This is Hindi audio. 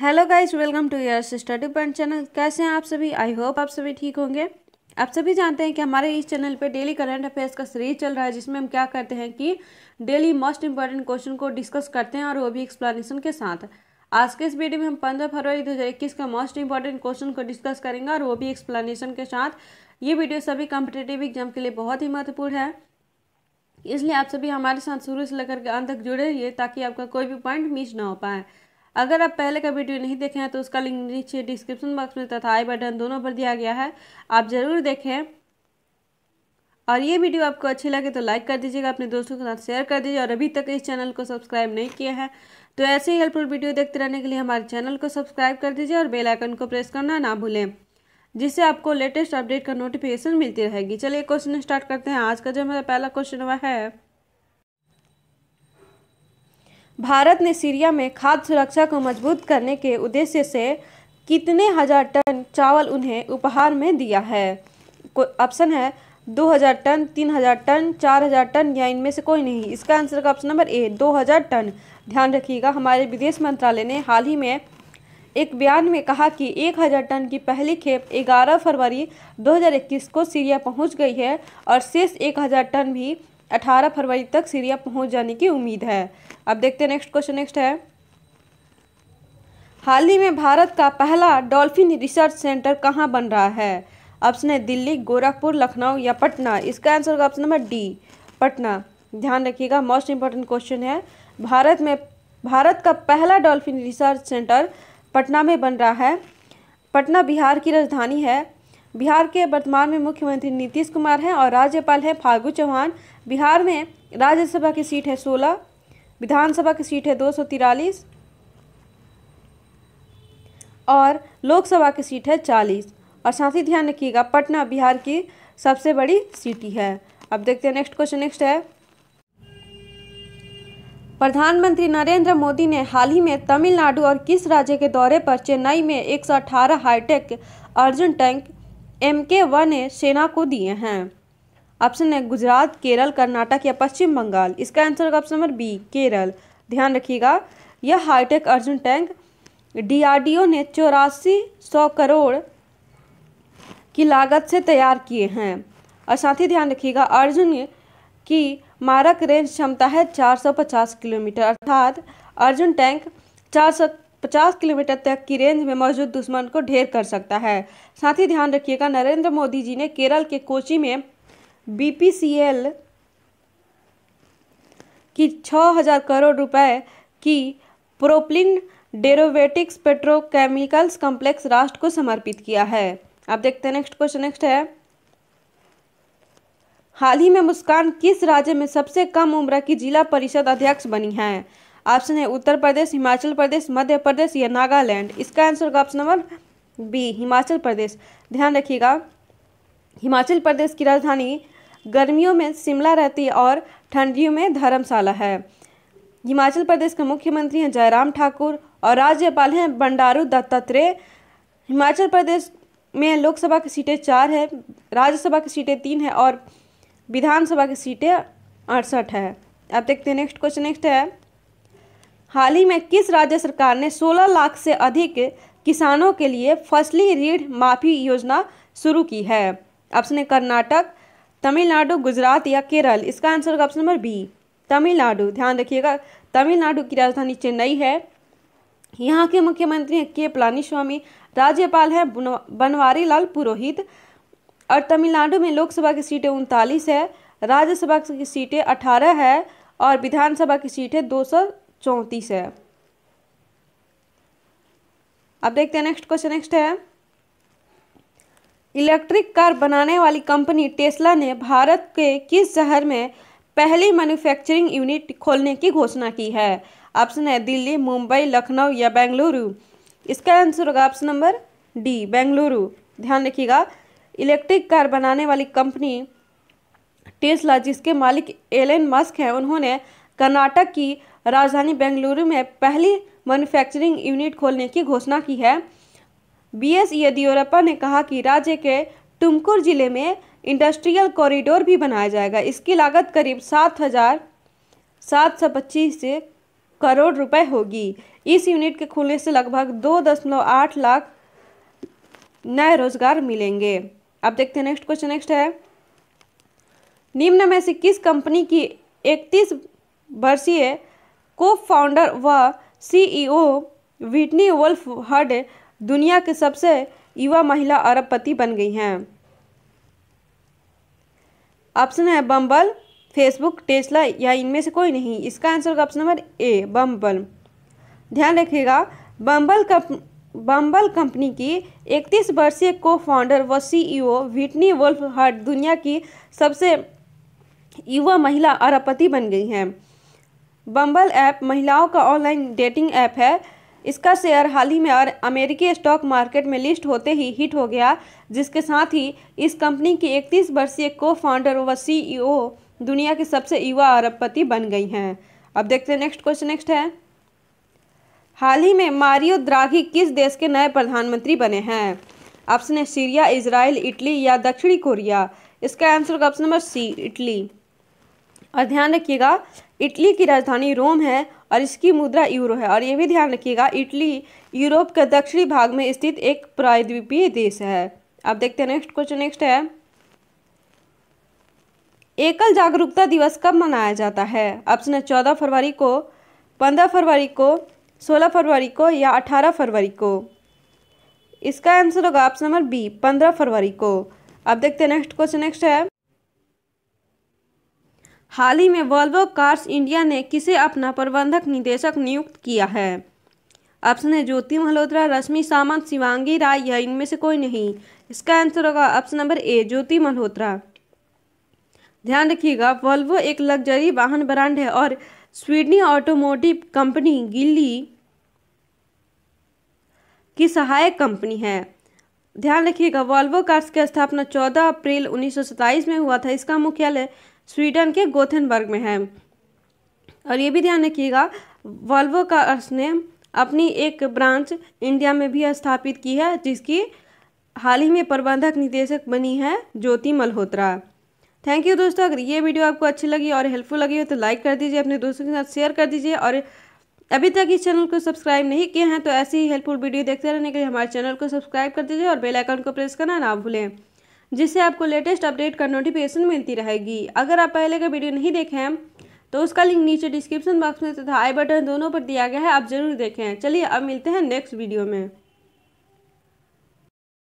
hello guys welcome to your study point channel कैसे हैं आप सभी आई होप आप सभी ठीक होंगे आप सभी जानते हैं कि हमारे इस चैनल पे डेली करंट अफेयर्स का सीरीज चल रहा है जिसमें हम क्या करते हैं कि डेली मोस्ट इंपॉर्टेंट क्वेश्चन को डिस्कस करते हैं और वो भी एक्सप्लेनेशन के साथ आज के इस वीडियो में हम पंद्रह फरवरी दो का मोस्ट इंपॉर्टेंट क्वेश्चन को डिस्कस करेंगे और वो भी एक्सप्लानीसन के साथ ये वीडियो सभी कॉम्पिटेटिव एग्जाम के लिए बहुत ही महत्वपूर्ण है इसलिए आप सभी हमारे साथ शुरू से लेकर के अंत तक जुड़े रहिए ताकि आपका कोई भी पॉइंट मिस ना हो पाए अगर आप पहले का वीडियो नहीं देखे हैं तो उसका लिंक नीचे डिस्क्रिप्शन बॉक्स में तथा आई बटन दोनों पर दिया गया है आप ज़रूर देखें और ये वीडियो आपको अच्छी लगे तो लाइक कर दीजिएगा अपने दोस्तों के साथ शेयर कर दीजिए और अभी तक इस चैनल को सब्सक्राइब नहीं किया है तो ऐसे ही हेल्पफुल वीडियो देखते रहने के लिए हमारे चैनल को सब्सक्राइब कर दीजिए और बेल आइकन को प्रेस करना ना भूलें जिससे आपको लेटेस्ट अपडेट का नोटिफिकेशन मिलती रहेगी चलिए क्वेश्चन स्टार्ट करते हैं आज का जो मेरा पहला क्वेश्चन हुआ है भारत ने सीरिया में खाद्य सुरक्षा को मजबूत करने के उद्देश्य से कितने हजार टन चावल उन्हें उपहार में दिया है ऑप्शन है दो हजार टन तीन हजार टन चार हजार टन या इनमें से कोई नहीं इसका आंसर का ऑप्शन नंबर ए दो हजार टन ध्यान रखिएगा हमारे विदेश मंत्रालय ने हाल ही में एक बयान में कहा कि हजार टन की पहली खेप ग्यारह फरवरी 2021 को सीरिया पहुंच गई है और शेष एक हजार टन भी 18 फरवरी तक सीरिया पहुंच जाने की उम्मीद है अब देखते हैं नेक्स्ट क्वेश्चन नेक्स्ट है हाल ही में भारत का पहला डॉल्फिन रिसर्च सेंटर कहाँ बन रहा है ऑप्शन है दिल्ली गोरखपुर लखनऊ या पटना इसका आंसर होगा ऑप्शन नंबर डी पटना ध्यान रखिएगा मोस्ट इम्पॉर्टेंट क्वेश्चन है भारत में भारत का पहला डॉल्फिन रिसर्च सेंटर पटना में बन रहा है पटना बिहार की राजधानी है बिहार के वर्तमान में मुख्यमंत्री नीतीश कुमार हैं और राज्यपाल हैं फागू चौहान बिहार में राज्यसभा की सीट है सोलह विधानसभा की सीट है दो और लोकसभा की सीट है चालीस और साथ ही ध्यान रखिएगा पटना बिहार की सबसे बड़ी सिटी है अब देखते हैं नेक्स्ट क्वेश्चन नेक्स्ट है प्रधानमंत्री नरेंद्र मोदी ने हाल ही में तमिलनाडु और किस राज्य के दौरे पर चेन्नई में 118 हाईटेक अर्जुन टैंक एम के व ने सेना को दिए हैं ऑप्शन है गुजरात केरल कर्नाटक या पश्चिम बंगाल इसका आंसर होगा ऑप्शन नंबर बी केरल ध्यान रखिएगा यह हाईटेक अर्जुन टैंक डीआरडीओ ने चौरासी सौ करोड़ की लागत से तैयार किए हैं और साथ ही ध्यान रखिएगा अर्जुन की मारक रेंज क्षमता है 450 किलोमीटर अर्थात अर्जुन टैंक सौ 50 किलोमीटर तक की रेंज में मौजूद दुश्मन को ढेर कर सकता है साथ ही ध्यान रखिएगा नरेंद्र मोदी जी ने केरल के कोची में बीपीसीएल की 6000 करोड़ रुपए की प्रोपलिन डेरोवेटिक्स पेट्रोकेमिकल्स कॉम्प्लेक्स राष्ट्र को समर्पित किया है आप देखते हैं नेक्स्ट क्वेश्चन नेक्स्ट है हाल ही में मुस्कान किस राज्य में सबसे कम उम्र की जिला परिषद अध्यक्ष बनी है ऑप्शन है उत्तर प्रदेश हिमाचल प्रदेश मध्य प्रदेश या नागालैंड इसका आंसर होगा option number B Himachal Pradesh ध्यान रखिएगा हिमाचल प्रदेश की राजधानी गर्मियों में शिमला रहती है और ठंडियों में धर्मशाला है हिमाचल प्रदेश के मुख्यमंत्री हैं जयराम ठाकुर और राज्यपाल हैं बंडारू दत्तात्रेय हिमाचल प्रदेश में लोकसभा की सीटें चार है राज्यसभा की सीटें तीन है और विधानसभा की सीटें अड़सठ है अब देखते हैं नेक्स्ट क्वेश्चन नेक्स्ट है हाल ही में किस राज्य सरकार ने 16 लाख से अधिक किसानों के लिए फसली ऋण माफी योजना शुरू की है ऑप्शन है कर्नाटक तमिलनाडु गुजरात या केरल इसका आंसर होगा ऑप्शन नंबर बी तमिलनाडु ध्यान रखिएगा तमिलनाडु की राजधानी चेन्नई है यहाँ के मुख्यमंत्री हैं के पलानीस्वामी राज्यपाल हैं बनवारी लाल पुरोहित और तमिलनाडु में लोकसभा की सीटें उनतालीस है राज्यसभा की सीटें अठारह है और विधानसभा की सीटें दो सौ चौंतीस है अब देखते हैं नेक्स्ट क्वेश्चन नेक्स्ट है इलेक्ट्रिक कार बनाने वाली कंपनी टेस्ला ने भारत के किस शहर में पहली मैन्युफैक्चरिंग यूनिट खोलने की घोषणा की है ऑप्शन है दिल्ली मुंबई लखनऊ या बेंगलुरु इसका आंसर होगा ऑप्शन नंबर डी बेंगलुरु ध्यान रखिएगा इलेक्ट्रिक कार बनाने वाली कंपनी टेस्ला जिसके मालिक एलन मस्क हैं उन्होंने कर्नाटक की राजधानी बेंगलुरु में पहली मैन्युफैक्चरिंग यूनिट खोलने की घोषणा की है बी एस येदियुरप्पा ने कहा कि राज्य के टुमकुर जिले में इंडस्ट्रियल कॉरिडोर भी बनाया जाएगा इसकी लागत करीब सात हजार सात सौ पच्चीस करोड़ रुपए होगी इस यूनिट के खुलने से लगभग दो दशमलव आठ लाख नए रोजगार मिलेंगे अब देखते हैं नेक्स्ट क्वेश्चन नेक्स्ट है निम्न में से किस कंपनी की इकतीस वर्षीय को फाउंडर व सीईओ विटनी वुल्फ हड दुनिया के सबसे युवा महिला अरबपति बन गई हैं ऑप्शन है बम्बल फेसबुक टेस्ला या इनमें से कोई नहीं इसका आंसर होगा ऑप्शन नंबर ए बम्बल ध्यान रखिएगा बम्बल कंप बम्बल कंपनी की 31 वर्षीय को फाउंडर व सीईओ विटनी वुल्फ हर्ट दुनिया की सबसे युवा महिला अरबपति बन गई हैं बम्बल ऐप महिलाओं का ऑनलाइन डेटिंग ऐप है इसका शेयर हाल ही में और अमेरिकी स्टॉक मार्केट में लिस्ट होते ही हिट हो गया जिसके साथ ही इस कंपनी की 31 वर्षीय को फाउंडर व सीईओ दुनिया के सबसे युवा अरबपति बन गई हैं अब देखते हैं नेक्स्ट क्वेश्चन नेक्स्ट है हाल ही में मारियो द्राघी किस देश के नए प्रधानमंत्री बने हैं ऑप्शन है सीरिया इसराइल इटली या दक्षिणी कोरिया इसका आंसर का ऑप्शन नंबर सी इटली और ध्यान रखिएगा इटली की राजधानी रोम है और इसकी मुद्रा यूरो है और ये भी ध्यान रखिएगा इटली यूरोप के दक्षिणी भाग में स्थित एक प्रायद्वीपीय देश है अब देखते हैं नेक्स्ट क्वेश्चन नेक्स्ट है एकल जागरूकता दिवस कब मनाया जाता है ऑप्शन है चौदह फरवरी को पंद्रह फरवरी को सोलह फरवरी को या अठारह फरवरी को इसका आंसर होगा ऑप्शन नंबर बी पंद्रह फरवरी को अब देखते हैं नेक्स्ट क्वेश्चन नेक्स्ट है हाल ही में वॉल्वो कार्स इंडिया ने किसे अपना प्रबंधक निदेशक नियुक्त किया है ऑप्शन है ज्योति मल्होत्रा रश्मि सामंत शिवांगी राय या इनमें से कोई नहीं इसका आंसर होगा option number A Jyoti Malhotra ध्यान रखिएगा वॉल्वो एक लग्जरी वाहन ब्रांड है और स्वीडनी ऑटोमोटिव कंपनी गिल्ली की सहायक कंपनी है ध्यान रखिएगा वॉल्वो कार्स की स्थापना 14 अप्रैल उन्नीस में हुआ था इसका मुख्यालय स्वीडन के गोथेनबर्ग में है और ये भी ध्यान रखिएगा वॉल्वो का ने अपनी एक ब्रांच इंडिया में भी स्थापित की है जिसकी हाल ही में प्रबंधक निदेशक बनी है ज्योति मल्होत्रा थैंक यू दोस्तों अगर ये वीडियो आपको अच्छी लगी और हेल्पफुल लगी हो तो लाइक कर दीजिए अपने दोस्तों के साथ शेयर कर दीजिए और अभी तक इस चैनल को सब्सक्राइब नहीं किए हैं तो ऐसी ही हेल्पफुल वीडियो देखते रहने के लिए हमारे चैनल को सब्सक्राइब कर दीजिए और बेल आइकन को प्रेस करना ना भूलें जिससे आपको लेटेस्ट अपडेट का नोटिफिकेशन मिलती रहेगी अगर आप पहले का वीडियो नहीं देखे हैं तो उसका लिंक नीचे डिस्क्रिप्शन बॉक्स में तथा आई बटन दोनों पर दिया गया है आप जरूर देखें चलिए अब मिलते हैं नेक्स्ट वीडियो में